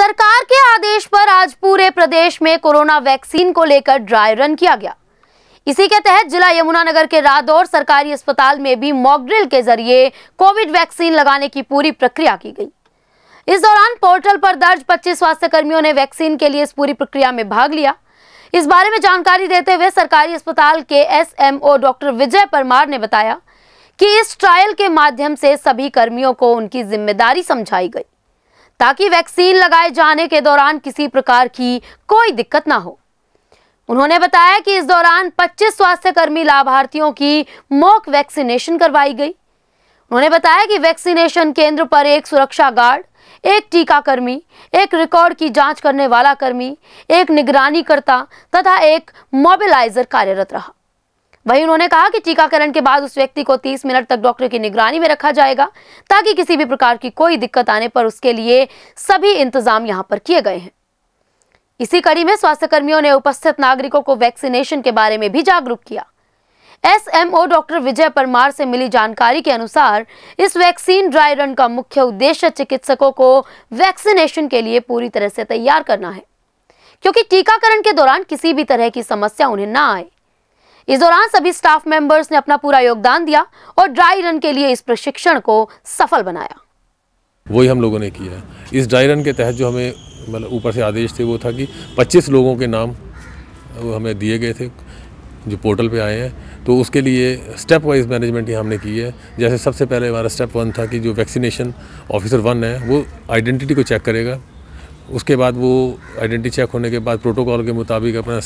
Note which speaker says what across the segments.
Speaker 1: सरकार के आदेश पर आज पूरे प्रदेश में कोरोना वैक्सीन को लेकर ड्राई रन किया गया इसी के तहत जिला यमुनानगर के रादौर सरकारी अस्पताल में भी मॉकड्रिल के जरिए कोविड वैक्सीन लगाने की पूरी प्रक्रिया की गई इस दौरान पोर्टल पर दर्ज 25 कर्मियों ने वैक्सीन के लिए इस पूरी प्रक्रिया में भाग लिया इस बारे में जानकारी देते हुए सरकारी अस्पताल के ओ डॉक्टर विजय परमार ने बताया कि इस ट्रायल के माध्यम से सभी कर्मियों को उनकी जिम्मेदारी समझाई गई ताकि वैक्सीन लगाए जाने के दौरान किसी प्रकार की कोई दिक्कत ना हो उन्होंने बताया कि इस दौरान 25 स्वास्थ्यकर्मी लाभार्थियों की मॉक वैक्सीनेशन करवाई गई उन्होंने बताया कि वैक्सीनेशन केंद्र पर एक सुरक्षा गार्ड एक टीकाकर्मी एक रिकॉर्ड की जांच करने वाला कर्मी एक निगरानीकर्ता तथा एक मोबिलाइजर कार्यरत रहा वहीं उन्होंने कहा कि टीकाकरण के बाद उस व्यक्ति को 30 मिनट तक डॉक्टर की निगरानी में रखा जाएगा ताकि किसी भी प्रकार की कोई दिक्कत आने पर उसके लिए सभी इंतजाम यहां पर किए गए हैं इसी कड़ी में स्वास्थ्यकर्मियों ने उपस्थित नागरिकों को वैक्सीनेशन के बारे में भी जागरूक किया एसएमओ डॉक्टर विजय परमार से मिली जानकारी के अनुसार इस वैक्सीन ड्राई रन का मुख्य उद्देश्य चिकित्सकों को वैक्सीनेशन के लिए पूरी तरह से तैयार करना है क्योंकि टीकाकरण के दौरान किसी भी तरह की समस्या उन्हें ना आए इस दौरान सभी स्टाफ मेंबर्स ने अपना पूरा योगदान दिया और ड्राई रन के लिए इस प्रशिक्षण को सफल बनाया
Speaker 2: वही हम लोगों ने किया है इस ड्राई रन के तहत जो हमें मतलब ऊपर से आदेश थे वो था कि 25 लोगों के नाम वो हमें दिए गए थे जो पोर्टल पे आए हैं तो उसके लिए स्टेप वाइज मैनेजमेंट ही हमने की है जैसे सबसे पहले हमारा स्टेप वन था कि जो वैक्सीनेशन ऑफिसर वन है वो आइडेंटिटी को चेक करेगा उसके बाद वो आइडेंटिटी चेक होने के बाद प्रोटोकॉल के मुताबिक अपना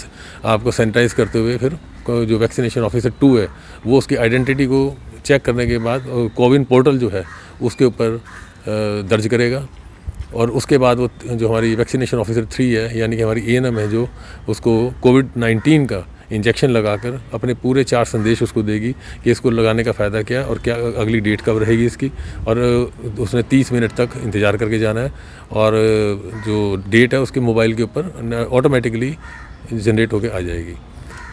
Speaker 2: आपको सैनिटाइज़ करते हुए फिर जो वैक्सीनेशन ऑफिसर टू है वो उसकी आइडेंटिटी को चेक करने के बाद कोविन पोर्टल जो है उसके ऊपर दर्ज करेगा और उसके बाद वो जो हमारी वैक्सीनेशन ऑफिसर थ्री है यानी कि हमारी ए है जो उसको कोविड नाइन्टीन का इंजेक्शन लगाकर अपने पूरे चार संदेश उसको देगी कि इसको लगाने का फ़ायदा क्या और क्या अगली डेट कब रहेगी इसकी और उसने 30 मिनट तक इंतज़ार करके जाना है और जो डेट है उसके मोबाइल के ऊपर ऑटोमेटिकली जनरेट होकर आ जाएगी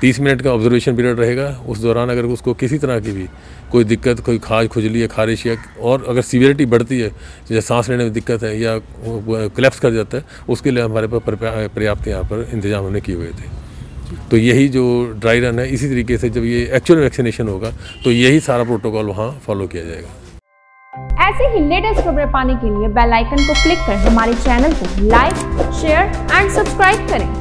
Speaker 2: तीस मिनट का ऑब्जर्वेशन पीरियड रहेगा उस दौरान अगर उसको किसी तरह की भी कोई दिक्कत कोई खाज खुजली या खारिश या और अगर सीवियरिटी बढ़ती है जैसे सांस लेने में दिक्कत है या क्लैप्स कर जाता है उसके लिए हमारे पास पर्याप्त यहाँ पर इंतजाम हमने किए हुए थे तो यही जो ड्राई रन है इसी तरीके से जब ये एक्चुअल वैक्सीनेशन होगा तो यही सारा प्रोटोकॉल वहाँ फॉलो किया जाएगा
Speaker 1: ऐसे ही लेटेस्ट खबरें पाने के लिए बेल आइकन को क्लिक कर हमारे चैनल को लाइक शेयर एंड सब्सक्राइब करें